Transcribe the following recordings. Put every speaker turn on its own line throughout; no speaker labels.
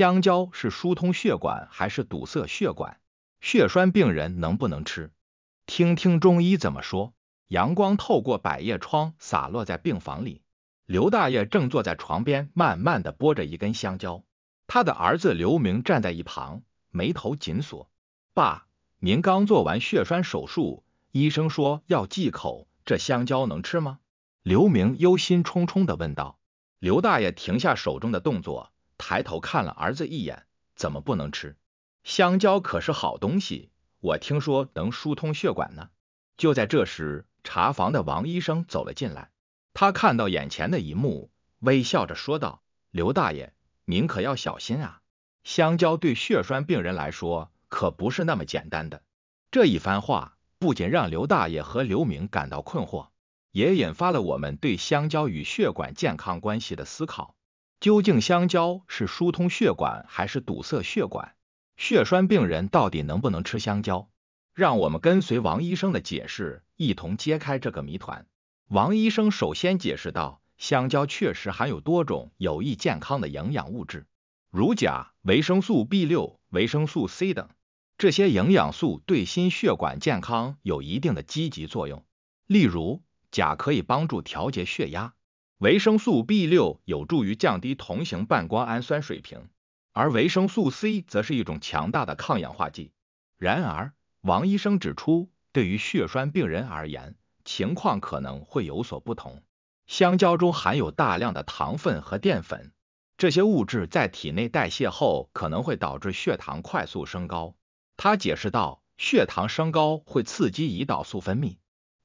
香蕉是疏通血管还是堵塞血管？血栓病人能不能吃？听听中医怎么说。阳光透过百叶窗洒落在病房里，刘大爷正坐在床边，慢慢的剥着一根香蕉。他的儿子刘明站在一旁，眉头紧锁。爸，您刚做完血栓手术，医生说要忌口，这香蕉能吃吗？刘明忧心忡忡的问道。刘大爷停下手中的动作。抬头看了儿子一眼，怎么不能吃？香蕉可是好东西，我听说能疏通血管呢。就在这时，查房的王医生走了进来，他看到眼前的一幕，微笑着说道：“刘大爷，您可要小心啊，香蕉对血栓病人来说可不是那么简单的。”这一番话不仅让刘大爷和刘明感到困惑，也引发了我们对香蕉与血管健康关系的思考。究竟香蕉是疏通血管还是堵塞血管？血栓病人到底能不能吃香蕉？让我们跟随王医生的解释，一同揭开这个谜团。王医生首先解释到，香蕉确实含有多种有益健康的营养物质，如钾、维生素 B 六、维生素 C 等。这些营养素对心血管健康有一定的积极作用，例如钾可以帮助调节血压。维生素 B 六有助于降低同型半胱氨酸水平，而维生素 C 则是一种强大的抗氧化剂。然而，王医生指出，对于血栓病人而言，情况可能会有所不同。香蕉中含有大量的糖分和淀粉，这些物质在体内代谢后可能会导致血糖快速升高。他解释道，血糖升高会刺激胰岛素分泌。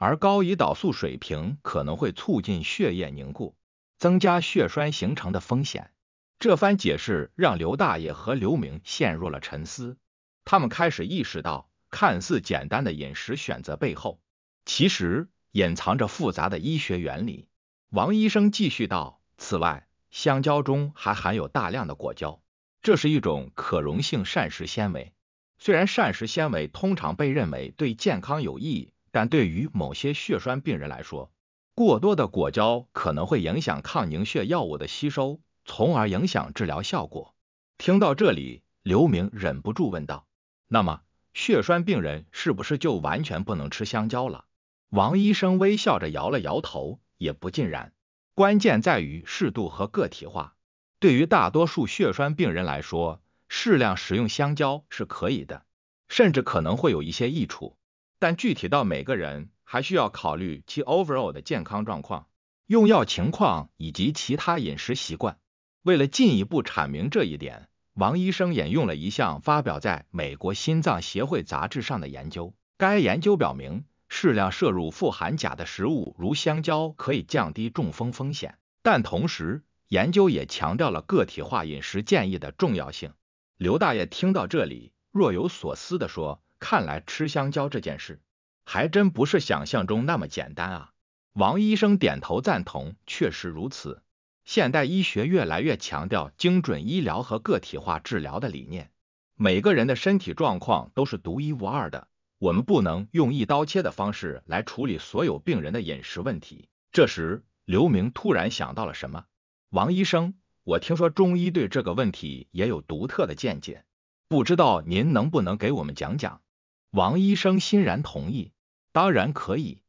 而高胰岛素水平可能会促进血液凝固，增加血栓形成的风险。这番解释让刘大爷和刘明陷入了沉思，他们开始意识到，看似简单的饮食选择背后，其实隐藏着复杂的医学原理。王医生继续道：“此外，香蕉中还含有大量的果胶，这是一种可溶性膳食纤维。虽然膳食纤维通常被认为对健康有益。”但对于某些血栓病人来说，过多的果胶可能会影响抗凝血药物的吸收，从而影响治疗效果。听到这里，刘明忍不住问道：“那么，血栓病人是不是就完全不能吃香蕉了？”王医生微笑着摇了摇头：“也不尽然，关键在于适度和个体化。对于大多数血栓病人来说，适量食用香蕉是可以的，甚至可能会有一些益处。”但具体到每个人，还需要考虑其 overall 的健康状况、用药情况以及其他饮食习惯。为了进一步阐明这一点，王医生引用了一项发表在美国心脏协会杂志上的研究。该研究表明，适量摄入富含钾的食物，如香蕉，可以降低中风风险。但同时，研究也强调了个体化饮食建议的重要性。刘大爷听到这里，若有所思地说。看来吃香蕉这件事还真不是想象中那么简单啊！王医生点头赞同，确实如此。现代医学越来越强调精准医疗和个体化治疗的理念，每个人的身体状况都是独一无二的，我们不能用一刀切的方式来处理所有病人的饮食问题。这时，刘明突然想到了什么，王医生，我听说中医对这个问题也有独特的见解，不知道您能不能给我们讲讲？王医生欣然同意，当然可以。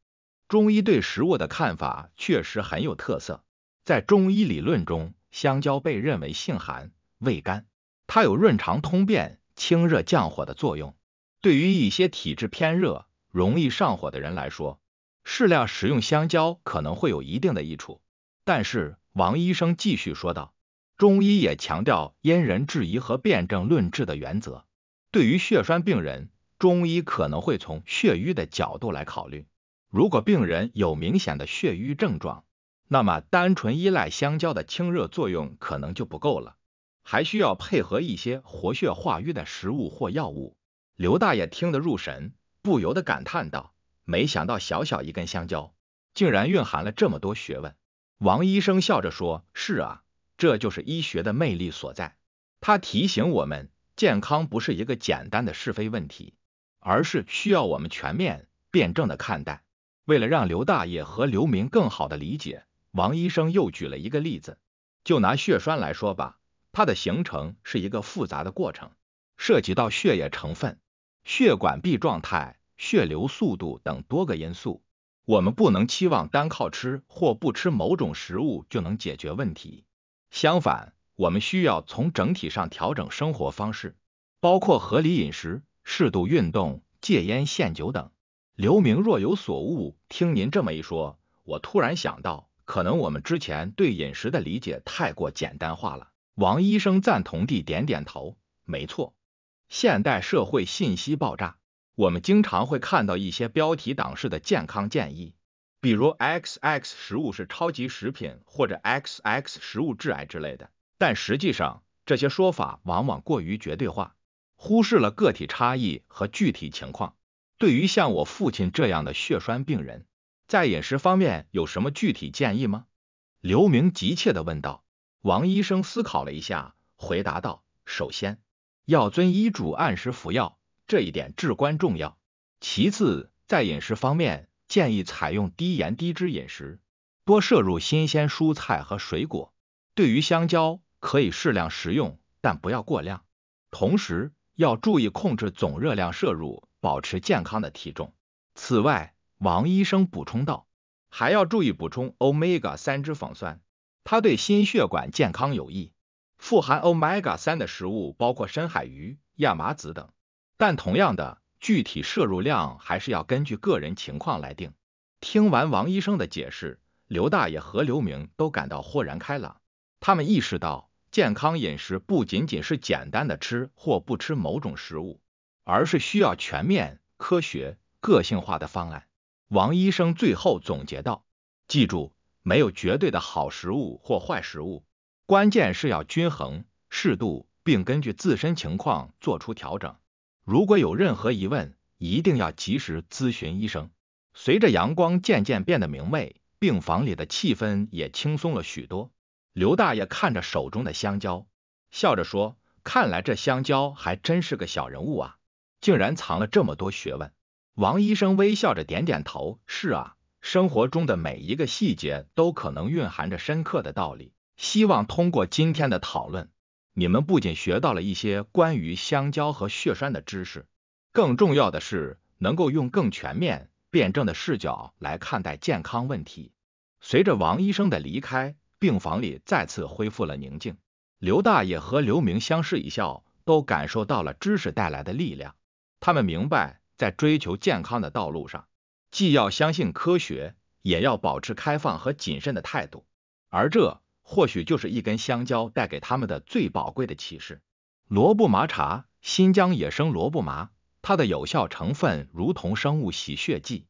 中医对食物的看法确实很有特色。在中医理论中，香蕉被认为性寒、味甘，它有润肠通便、清热降火的作用。对于一些体质偏热、容易上火的人来说，适量食用香蕉可能会有一定的益处。但是，王医生继续说道：“中医也强调因人制宜和辨证论治的原则。对于血栓病人，”中医可能会从血瘀的角度来考虑，如果病人有明显的血瘀症状，那么单纯依赖香蕉的清热作用可能就不够了，还需要配合一些活血化瘀的食物或药物。刘大爷听得入神，不由得感叹道：“没想到小小一根香蕉，竟然蕴含了这么多学问。”王医生笑着说：“是啊，这就是医学的魅力所在。”他提醒我们，健康不是一个简单的是非问题。而是需要我们全面辩证的看待。为了让刘大爷和刘明更好的理解，王医生又举了一个例子，就拿血栓来说吧，它的形成是一个复杂的过程，涉及到血液成分、血管壁状态、血流速度等多个因素。我们不能期望单靠吃或不吃某种食物就能解决问题。相反，我们需要从整体上调整生活方式，包括合理饮食。适度运动、戒烟、限酒等。刘明若有所悟，听您这么一说，我突然想到，可能我们之前对饮食的理解太过简单化了。王医生赞同地点点头，没错。现代社会信息爆炸，我们经常会看到一些标题党式的健康建议，比如 “x x 食物是超级食品”或者 “x x 食物致癌”之类的。但实际上，这些说法往往过于绝对化。忽视了个体差异和具体情况。对于像我父亲这样的血栓病人，在饮食方面有什么具体建议吗？刘明急切地问道。王医生思考了一下，回答道：“首先，要遵医嘱按时服药，这一点至关重要。其次，在饮食方面，建议采用低盐低脂饮食，多摄入新鲜蔬菜和水果。对于香蕉，可以适量食用，但不要过量。同时，”要注意控制总热量摄入，保持健康的体重。此外，王医生补充道，还要注意补充欧米伽三脂肪酸，它对心血管健康有益。富含欧米伽三的食物包括深海鱼、亚麻籽等。但同样的，具体摄入量还是要根据个人情况来定。听完王医生的解释，刘大爷和刘明都感到豁然开朗，他们意识到。健康饮食不仅仅是简单的吃或不吃某种食物，而是需要全面、科学、个性化的方案。王医生最后总结道：“记住，没有绝对的好食物或坏食物，关键是要均衡、适度，并根据自身情况做出调整。如果有任何疑问，一定要及时咨询医生。”随着阳光渐渐变得明媚，病房里的气氛也轻松了许多。刘大爷看着手中的香蕉，笑着说：“看来这香蕉还真是个小人物啊，竟然藏了这么多学问。”王医生微笑着点点头：“是啊，生活中的每一个细节都可能蕴含着深刻的道理。希望通过今天的讨论，你们不仅学到了一些关于香蕉和血栓的知识，更重要的是能够用更全面、辩证的视角来看待健康问题。”随着王医生的离开。病房里再次恢复了宁静。刘大爷和刘明相视一笑，都感受到了知识带来的力量。他们明白，在追求健康的道路上，既要相信科学，也要保持开放和谨慎的态度。而这或许就是一根香蕉带给他们的最宝贵的启示。罗布麻茶，新疆野生罗布麻，它的有效成分如同生物洗血剂。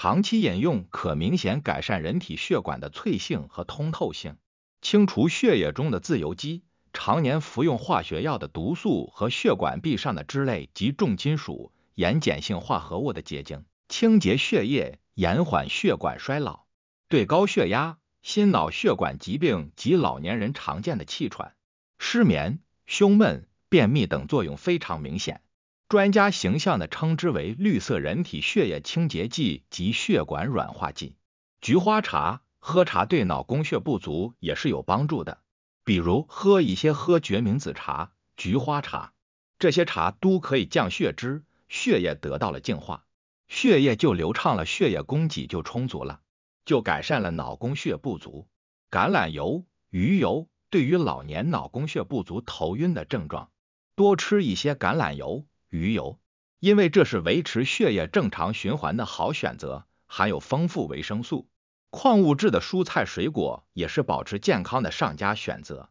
长期饮用可明显改善人体血管的脆性和通透性，清除血液中的自由基，常年服用化学药的毒素和血管壁上的脂类及重金属、盐碱性化合物的结晶，清洁血液，延缓血管衰老，对高血压、心脑血管疾病及老年人常见的气喘、失眠、胸闷、便秘等作用非常明显。专家形象地称之为“绿色人体血液清洁剂及血管软化剂”。菊花茶，喝茶对脑供血不足也是有帮助的。比如喝一些喝决明子茶、菊花茶，这些茶都可以降血脂，血液得到了净化，血液就流畅了，血液供给就充足了，就改善了脑供血不足。橄榄油、鱼油对于老年脑供血不足、头晕的症状，多吃一些橄榄油。鱼油，因为这是维持血液正常循环的好选择，含有丰富维生素、矿物质的蔬菜水果也是保持健康的上佳选择。